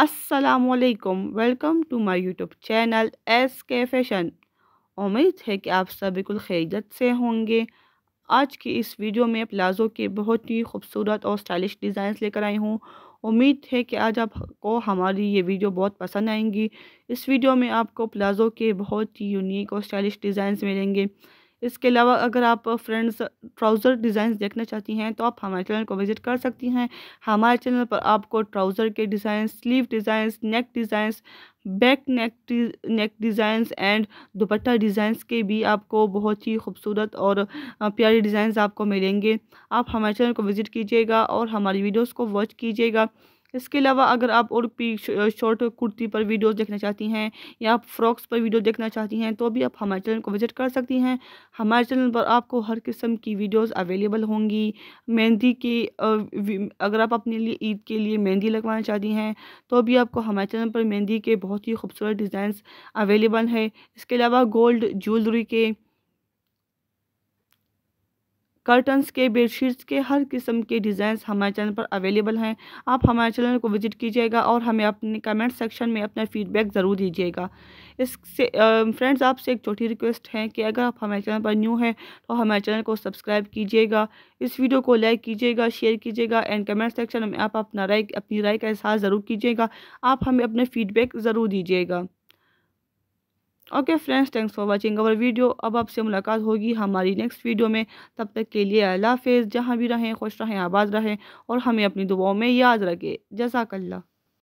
असलकम welcome to my YouTube channel S K fashion उम्मीद है कि आप सब बिल्कुल खैजत से होंगे आज की इस वीडियो में प्लाज़ो के बहुत ही खूबसूरत और स्टाइलिश डिज़ाइन लेकर आई हूँ उम्मीद है कि आज आपको हमारी ये वीडियो बहुत पसंद आएंगी इस वीडियो में आपको प्लाज़ो के बहुत ही यूनिक और स्टाइलिश डिज़ाइंस मिलेंगे इसके अलावा अगर आप फ्रेंड्स ट्राउज़र डिज़ाइन देखना चाहती हैं तो आप हमारे चैनल को विज़िट कर सकती हैं हमारे चैनल पर आपको ट्राउज़र के design sleeve designs neck designs back neck neck designs and dupatta designs के भी आपको बहुत ही खूबसूरत और प्यारे डिज़ाइंस आपको मिलेंगे आप हमारे चैनल को विज़िट कीजिएगा और हमारी वीडियोज़ को वॉच कीजिएगा इसके अलावा अगर आप और भी शॉर्ट कुर्ती पर वीडियोस देखना चाहती हैं या आप फ्रॉक्स पर वीडियो देखना चाहती हैं तो भी आप हमारे चैनल को विज़िट कर सकती हैं हमारे चैनल पर आपको हर किस्म की वीडियोस अवेलेबल होंगी मेहंदी के अगर आप अपने लिए ईद के लिए मेहंदी लगवाना चाहती हैं तो भी आपको हमारे चैनल पर मेहंदी के बहुत ही खूबसूरत डिज़ाइन अवेलेबल है इसके अलावा गोल्ड ज्वेलरी के कर्टन्स के बेडशीट्स के हर किस्म के डिज़ाइन हमारे चैनल पर अवेलेबल हैं आप हमारे चैनल को विजिट कीजिएगा और हमें अपने कमेंट सेक्शन में अपना फीडबैक ज़रूर दीजिएगा इससे फ्रेंड्स आपसे एक छोटी रिक्वेस्ट है कि अगर आप हमारे चैनल पर न्यू हैं तो हमारे चैनल को सब्सक्राइब कीजिएगा इस वीडियो को लाइक कीजिएगा शेयर कीजिएगा एंड कमेंट सेक्शन में आप अपना राय अपनी राय का एहसास ज़रूर कीजिएगा आप हमें अपने फीडबैक ज़रूर दीजिएगा okay friends thanks for watching our video अब आपसे मुलाकात होगी हमारी नेक्स्ट वीडियो में तब तक के लिए अल्लाह हाफिज़ जहाँ भी रहें खुश रहें आबाद रहें और हमें अपनी दुआओं में याद रखें जजाकल्ला